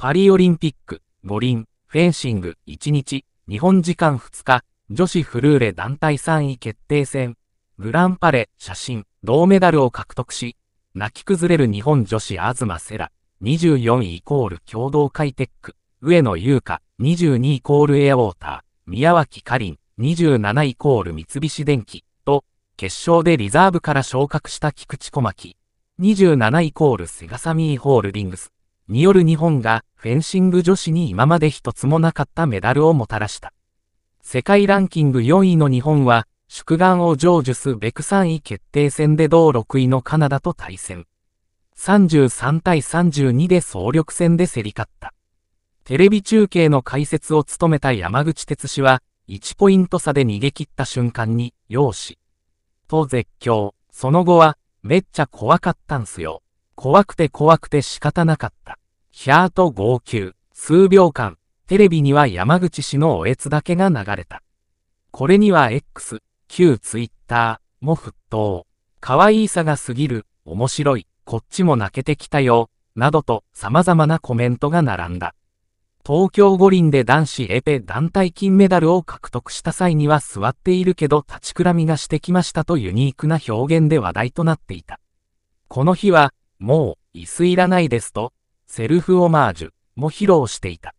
パリオリンピック、五輪、フェンシング、1日、日本時間2日、女子フルーレ団体3位決定戦、グランパレ、写真、銅メダルを獲得し、泣き崩れる日本女子アズマセラ、24イコール共同会テック、上野優香、22イコールエアウォーター、宮脇かりん、27イコール三菱電機、と、決勝でリザーブから昇格した菊池小牧、27イコールセガサミーホールディングス、による日本がフェンシング女子に今まで一つもなかったメダルをもたらした。世界ランキング4位の日本は、祝願を成就すべく3位決定戦で同6位のカナダと対戦。33対32で総力戦で競り勝った。テレビ中継の解説を務めた山口哲氏は、1ポイント差で逃げ切った瞬間に、容姿。と絶叫。その後は、めっちゃ怖かったんすよ。怖くて怖くて仕方なかった。ヒャーと号泣。数秒間、テレビには山口氏のおえつだけが流れた。これには X、旧 Twitter も沸騰。可愛いさが過ぎる、面白い、こっちも泣けてきたよ、などと様々なコメントが並んだ。東京五輪で男子エペ団体金メダルを獲得した際には座っているけど立ちくらみがしてきましたとユニークな表現で話題となっていた。この日は、もう、椅子いらないですと、セルフオマージュも披露していた。